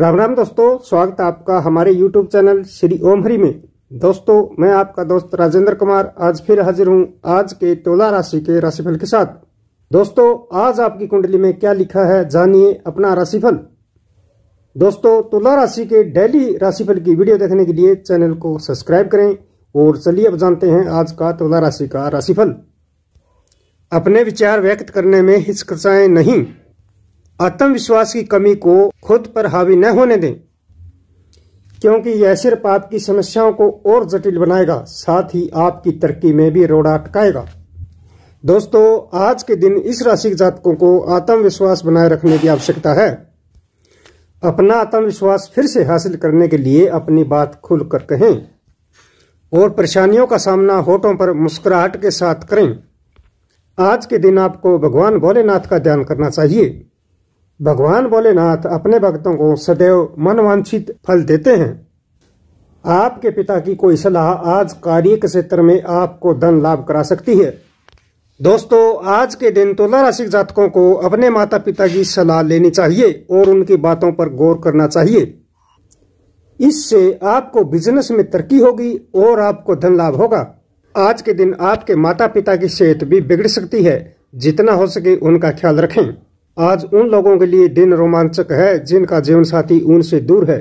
राम राम दोस्तों स्वागत है आपका हमारे यूट्यूब चैनल श्री ओम हरी में दोस्तों मैं आपका दोस्त राजेंद्र कुमार आज फिर हाजिर हूँ आज के तोला राशि के राशिफल के साथ दोस्तों आज आपकी कुंडली में क्या लिखा है जानिए अपना राशिफल दोस्तों तुला राशि के डेली राशिफल की वीडियो देखने के लिए चैनल को सब्सक्राइब करें और चलिए अब जानते हैं आज का तुला राशि का राशिफल अपने विचार व्यक्त करने में हिचकचाएं नहीं आत्मविश्वास की कमी को खुद पर हावी न होने दें क्योंकि यह सिर्फ आपकी समस्याओं को और जटिल बनाएगा साथ ही आपकी तरक्की में भी रोड़ा अटकाएगा दोस्तों आज के दिन इस राशि के जातकों को आत्मविश्वास बनाए रखने की आवश्यकता है अपना आत्मविश्वास फिर से हासिल करने के लिए अपनी बात खुलकर कहें और परेशानियों का सामना होठों पर मुस्कुराहट के साथ करें आज के दिन आपको भगवान भोलेनाथ का ध्यान करना चाहिए भगवान भोलेनाथ अपने भक्तों को सदैव मनवांछित फल देते हैं आपके पिता की कोई सलाह आज कार्य के क्षेत्र में आपको धन लाभ करा सकती है दोस्तों आज के दिन तुला तो राशि जातकों को अपने माता पिता की सलाह लेनी चाहिए और उनकी बातों पर गौर करना चाहिए इससे आपको बिजनेस में तरक्की होगी और आपको धन लाभ होगा आज के दिन आपके माता पिता की सेहत भी बिगड़ सकती है जितना हो सके उनका ख्याल रखें आज उन लोगों के लिए दिन रोमांचक है जिनका जीवन साथी उनसे दूर है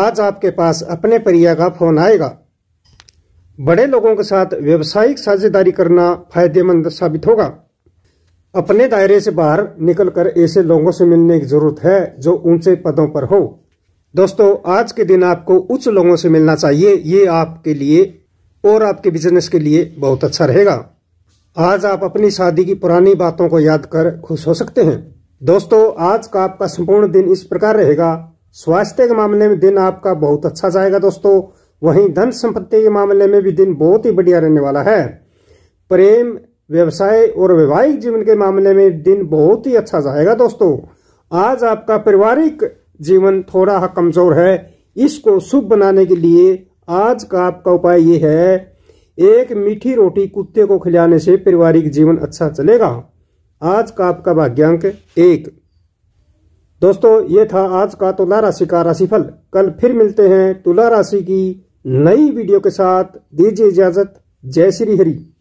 आज आपके पास अपने परिया का फोन आएगा बड़े लोगों के साथ व्यवसायिक साझेदारी करना फायदेमंद साबित होगा अपने दायरे से बाहर निकलकर ऐसे लोगों से मिलने की जरूरत है जो ऊंचे पदों पर हो दोस्तों आज के दिन आपको उच्च लोगों से मिलना चाहिए ये आपके लिए और आपके बिजनेस के लिए बहुत अच्छा रहेगा आज आप अपनी शादी की पुरानी बातों को याद कर खुश हो सकते हैं दोस्तों आज का आपका संपूर्ण दिन इस प्रकार रहेगा स्वास्थ्य के मामले में दिन आपका बहुत अच्छा जाएगा दोस्तों वहीं धन संपत्ति के मामले में भी दिन बहुत ही बढ़िया रहने वाला है प्रेम व्यवसाय और वैवाहिक जीवन के मामले में दिन बहुत ही अच्छा जाएगा दोस्तों आज आपका पारिवारिक जीवन थोड़ा कमजोर है इसको शुभ बनाने के लिए आज का आपका उपाय ये है एक मीठी रोटी कुत्ते को खिलाने से पारिवारिक जीवन अच्छा चलेगा आज का आपका भाग्यांक एक दोस्तों ये था आज का तुला राशि का राशिफल कल फिर मिलते हैं तुला राशि की नई वीडियो के साथ दीजिए इजाजत जय श्री हरी